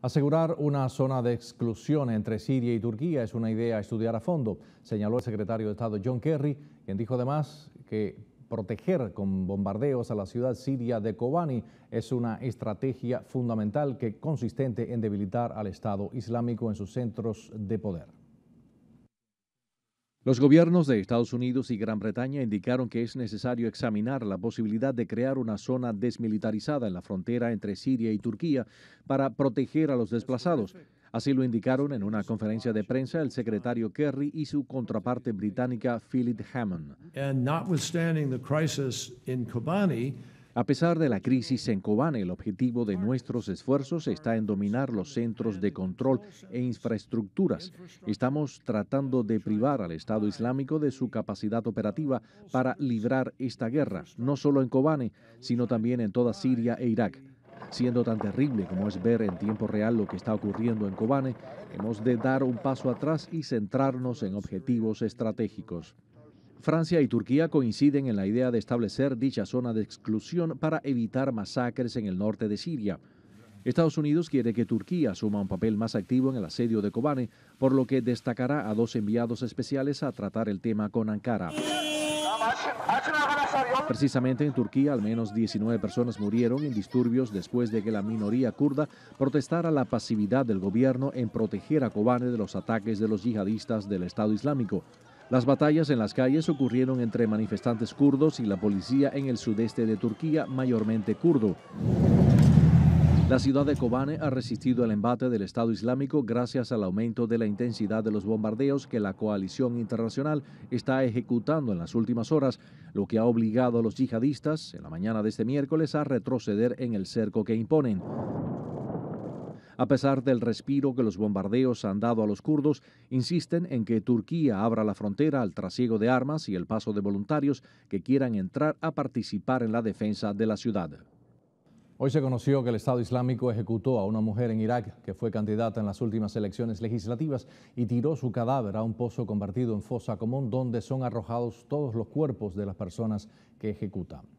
Asegurar una zona de exclusión entre Siria y Turquía es una idea a estudiar a fondo, señaló el secretario de Estado John Kerry, quien dijo además que proteger con bombardeos a la ciudad siria de Kobani es una estrategia fundamental que consistente en debilitar al Estado Islámico en sus centros de poder. Los gobiernos de Estados Unidos y Gran Bretaña indicaron que es necesario examinar la posibilidad de crear una zona desmilitarizada en la frontera entre Siria y Turquía para proteger a los desplazados. Así lo indicaron en una conferencia de prensa el secretario Kerry y su contraparte británica Philip Hammond. A pesar de la crisis en Kobane, el objetivo de nuestros esfuerzos está en dominar los centros de control e infraestructuras. Estamos tratando de privar al Estado Islámico de su capacidad operativa para librar esta guerra, no solo en Kobane, sino también en toda Siria e Irak. Siendo tan terrible como es ver en tiempo real lo que está ocurriendo en Kobane, hemos de dar un paso atrás y centrarnos en objetivos estratégicos. Francia y Turquía coinciden en la idea de establecer dicha zona de exclusión para evitar masacres en el norte de Siria. Estados Unidos quiere que Turquía asuma un papel más activo en el asedio de Kobane, por lo que destacará a dos enviados especiales a tratar el tema con Ankara. Precisamente en Turquía, al menos 19 personas murieron en disturbios después de que la minoría kurda protestara la pasividad del gobierno en proteger a Kobane de los ataques de los yihadistas del Estado Islámico. Las batallas en las calles ocurrieron entre manifestantes kurdos y la policía en el sudeste de Turquía, mayormente kurdo. La ciudad de Kobane ha resistido el embate del Estado Islámico gracias al aumento de la intensidad de los bombardeos que la coalición internacional está ejecutando en las últimas horas, lo que ha obligado a los yihadistas, en la mañana de este miércoles, a retroceder en el cerco que imponen. A pesar del respiro que los bombardeos han dado a los kurdos, insisten en que Turquía abra la frontera al trasiego de armas y el paso de voluntarios que quieran entrar a participar en la defensa de la ciudad. Hoy se conoció que el Estado Islámico ejecutó a una mujer en Irak que fue candidata en las últimas elecciones legislativas y tiró su cadáver a un pozo convertido en fosa común donde son arrojados todos los cuerpos de las personas que ejecutan.